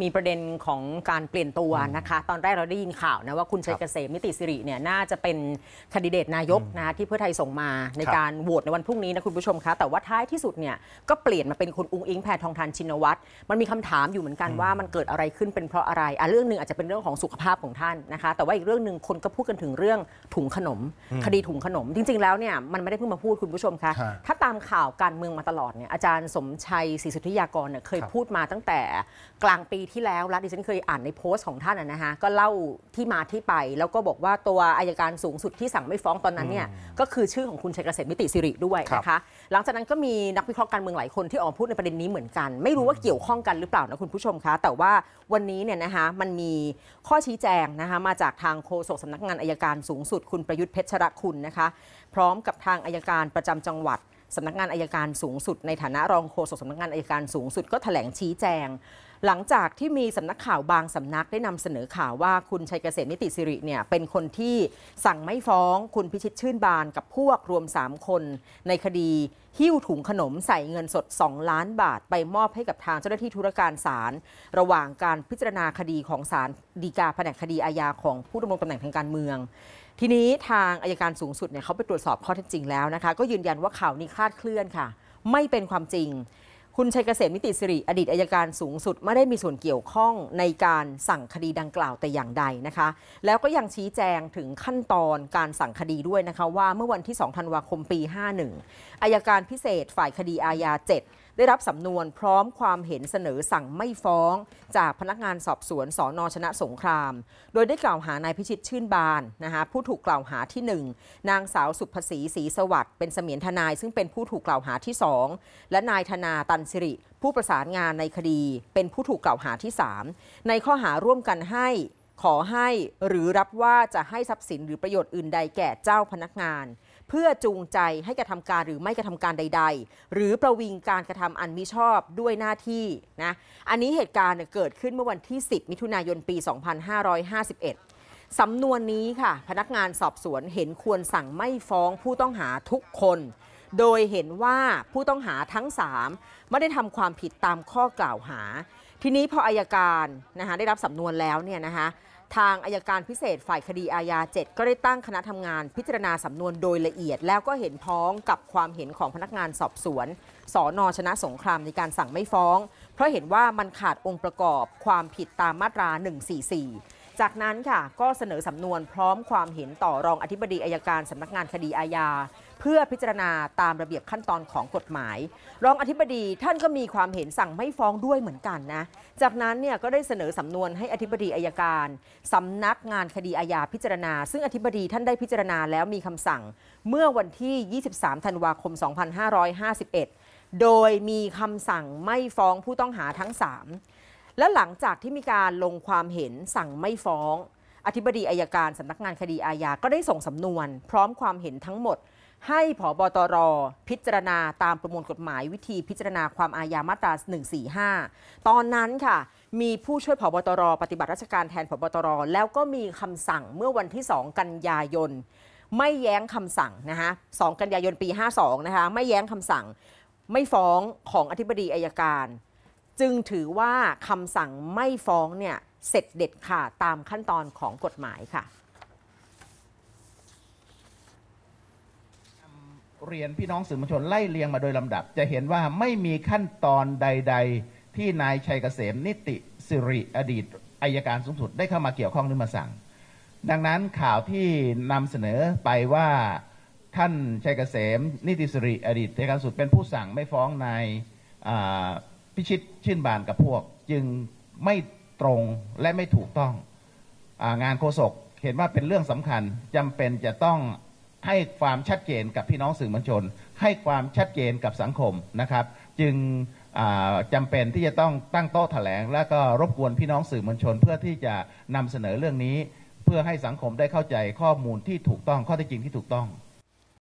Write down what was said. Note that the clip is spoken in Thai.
มีประเด็นของการเปลี่ยนตัวนะคะ ตอนแรกเราได้ยินข่าวนะว่าคุณชัยเกษมนิติสิริเนี่ยน่าจะเป็นคดิเดตนายกนะที่เพื่อไทยส่งมา ในการโหวตในวันพรุ่งนี้นะคุณผู้ชมคะแต่ว่าท้ายที่สุดเนี่ยก็เปลี่ยนมาเป็นคุณอุ้งอิงแพทองทานชินวัตรมันมีคำถามอยู่เหมือนกันว่ามันเกิดอะไรขึ้นเป็นเพราะอะไรอ่ะเรื่องหนึ่งอาจจะเป็นเรื่องของสุขภาพของท่านนะคะแต่ว่าอีกเรื่องหนึ่งคนก็พูดกันถึงเรื่องถุงขนมคดีถุงขนมจริงๆแล้วเนี่ยมันไม่ได้เพิ่งมาพูดคุณผู้ชมคะถ้าตามข่าวการเมืองมาตลอดเนี่ยอาจารย์สมชัยศรีสุทธิยากรเนี่ยเคยพูดมาตั้งแต่กลางปีีที่แล้วรัฐดิฉันเคยอ่านในโพสต์ ของท่านนะฮะ ก็เล่าที่มาที่ไปแล้วก็บอกว่าตัวอายการสูงสุดที่สั่งไม่ฟ้องตอนนั้นเนี่ยก็คือชื่อของคุณชัยเกษมมิติสิริด้วยนะคะ หลังจากนั้นก็มีนักวิเคราะห์การเมืองหลายคนที่ออกมาพูดในประเด็นนี้เหมือนกัน ไม่รู้ว่าเกี่ยวข้องกันหรือเปล่านะคุณผู้ชมคะ แต่ว่าวันนี้เนี่ยนะคะมันมีข้อชี้แจงนะคะมาจากทางโฆษกสำนักงานอายการสูงสุด คุณประยุทธ์เพชรคุณนะคะ พร้อมกับทางอายการประจำจังหวัดสำนักงานอายการสูงสุดในฐานะรองโฆษกสำนักงานอายการสูงสุด ก็ถแถลงชี้แจงหลังจากที่มีสำนักข่าวบางสำนักได้นำเสนอข่าวว่าคุณชัยเกษมนิติสิริเนี่ยเป็นคนที่สั่งไม่ฟ้องคุณพิชิตชื่นบานกับพวกรวม 3 คน ในคดี หิ้วถุงขนมใส่เงินสด 2 ล้านบาทไปมอบให้กับทางเจ้าหน้าที่ธุรการศาลระหว่างการพิจารณาคดีของศาลฎีกาแผนกคดีอาญาของผู้ดำรงตำแหน่งทางการเมืองทีนี้ทางอายการสูงสุดเนี่ยเขาไปตรวจสอบข้อเท็จจริงแล้วนะคะก็ยืนยันว่าข่าวนี้คลาดเคลื่อนค่ะ ไม่เป็นความจริงคุณชัยเกษมนิติสิริ อดีตอายการสูงสุดไม่ได้มีส่วนเกี่ยวข้องในการสั่งคดีดังกล่าวแต่อย่างใดนะคะ แล้วก็ยังชี้แจงถึงขั้นตอนการสั่งคดีด้วยนะคะว่าเมื่อวันที่2ธันวาคมปี 51อายการพิเศษฝ่ายคดีอาญา7ได้รับสำนวนพร้อมความเห็นเสนอสั่งไม่ฟ้อง จากพนักงานสอบสวน สอนอชนะสงคราม โดยได้กล่าวหานายพิชิตชื่นบานนะคะผู้ถูกกล่าวหาที่ 1 นางสาวสุภศรีศรีสวัสดิ์เป็นเสมียนทนาย ซึ่งเป็นผู้ถูกกล่าวหาที่ 2 และนายธนาตันสิริ ผู้ประสานงานในคดี เป็นผู้ถูกกล่าวหาที่ 3 ในข้อหาร่วมกันให้ขอให้หรือรับว่าจะให้ทรัพย์สินหรือประโยชน์อื่นใดแก่เจ้าพนักงานเพื่อจูงใจให้กระทำการหรือไม่กระทำการใด ๆ หรือประวิงการกระทำอันมิชอบด้วยหน้าที่นะอันนี้เหตุการณ์เกิดขึ้นเมื่อวันที่ 10 มิถุนายนปี 2551สำนวนนี้ค่ะ พนักงานสอบสวนเห็นควรสั่งไม่ฟ้องผู้ต้องหาทุกคน โดยเห็นว่าผู้ต้องหาทั้ง3ไม่ได้ทำความผิดตามข้อกล่าวหา ทีนี้พออายการนะคะได้รับสำนวนแล้วเนี่ยนะคะทางอายการพิเศษฝ่ายคดีอาญา7 ก็ได้ตั้งคณะทำงานพิจารณาสำนวนโดยละเอียดแล้วก็เห็นพ้องกับความเห็นของพนักงานสอบสวนสอนอชนะสงครามในการสั่งไม่ฟ้อง เพราะเห็นว่ามันขาดองค์ประกอบความผิดตามมาตรา 144จากนั้นค่ะ ก็เสนอสำนวนพร้อมความเห็นต่อรองอธิบดีอายการสำนักงานคดีอาญาเพื่อพิจารณาตามระเบียบขั้นตอนของกฎหมาย รองอธิบดีท่านก็มีความเห็นสั่งไม่ฟ้องด้วยเหมือนกันนะ จากนั้นเนี่ยก็ได้เสนอสำนวนให้อธิบดีอายการสำนักงานคดีอาญาพิจารณาซึ่งอธิบดีท่านได้พิจารณาแล้วมีคำสั่งเมื่อวันที่ 23 ธันวาคม 2551 โดยมีคำสั่งไม่ฟ้องผู้ต้องหาทั้ง 3และหลังจากที่มีการลงความเห็นสั่งไม่ฟ้องอธิบดีอายการสำนักงานคดีอาญาก็ได้ส่งสำนวน พร้อมความเห็นทั้งหมดให้ผอบอตร พิจารณาตามประมวลกฎหมายวิธีพิจารณาความอาญามาตรา 145 ตอนนั้นค่ะ มีผู้ช่วยผอบอตร ปฏิบัติราชการแทนผอบอตร แล้วก็มีคำสั่งเมื่อวันที่ 2 กันยายนไม่แย้งคำสั่งนะคะ2 กันยายนปี 52 นะคะไม่แย้งคำสั่งไม่ฟ้องของอธิบดีอายการจึงถือว่าคำสั่งไม่ฟ้อง เนี่ย เสร็จเด็ดขาดตามขั้นตอนของกฎหมายค่ะ เรียนพี่น้องสื่อมวลชนไล่เรียงมาโดยลำดับจะเห็นว่าไม่มีขั้นตอนใดๆ ที่นายชัยเกษมนิติสิริอดีต อายการสูงสุดได้เข้ามาเกี่ยวข้องหรือมาสั่ง ดังนั้นข่าวที่นำเสนอไปว่า ท่านชัยเกษมนิติสิริอดีตอายการสูงสุดเป็นผู้สั่งไม่ฟ้องนายพิชิตชื่นบานกับพวก จึงไม่ตรงและไม่ถูกต้ององานโฆษกเห็นว่าเป็นเรื่องสำคัญ จำเป็นจะต้องให้ความชัดเจนกับพี่น้องสื่อมวลชน ให้ความชัดเจนกับสังคม นะครับ จึงจำเป็นที่จะต้องตั้งโต๊ะแถลง และก็รบกวนพี่น้องสื่อมวลชนเพื่อที่จะนำเสนอเรื่องนี้ เพื่อให้สังคมได้เข้าใจข้อมูลที่ถูกต้องข้อเท็จจริงที่ถูกต้อง